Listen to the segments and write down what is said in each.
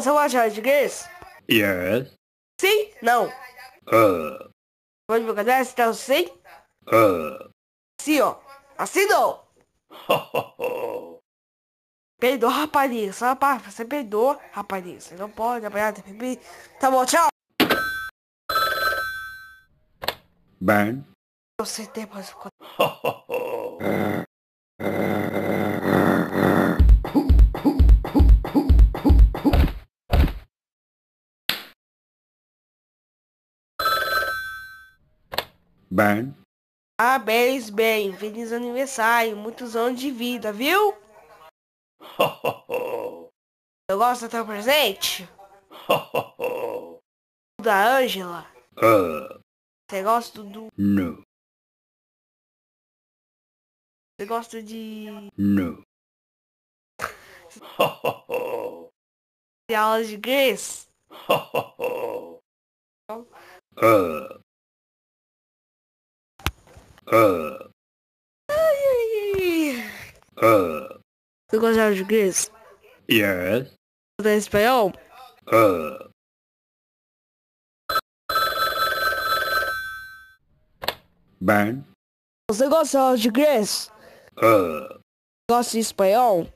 Você vai jogar de inglês? Yes. Sim? Não. Uh. Pode me cadastrar se tá sim? Uh. Sim, ó. Assim não. Perdoa, rapariga. Só rapaz, você perdoa rapariga. Você não pode apanhar de pipi. Tá bom, tchau. Ben? Eu sei tempo. uh. Bem. Parabéns, bem. Feliz aniversário. Muitos anos de vida, viu? Eu gosto do teu presente? da Ângela? Uh. Você gosta do... Não. Você gosta de... Não. de aulas de inglês? uh. Ah. Ai, ai, ai. Ah. Tu gosta de inglês? Yes. Tu é espanhol? Uh. Ben. Você gosta de inglês? Uh. Gosta de espanhol?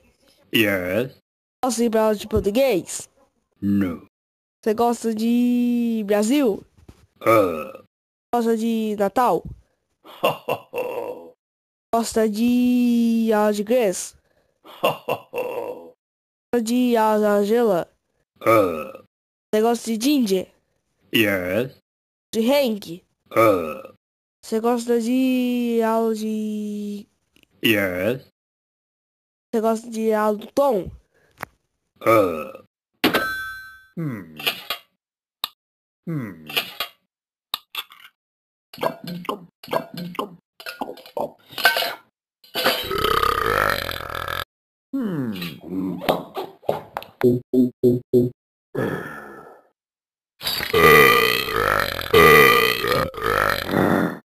Yes. Gosta de, de português? No. Você gosta de Brasil? Uh. Gosta de Natal? Gosta de algigrês? Gosta de argila? Uh. Você gosta de ginger? Yes. De hang? Uh. Você gosta de de... Yes. Você gosta de Tom Uh. Hmm. Hmm. Hmm.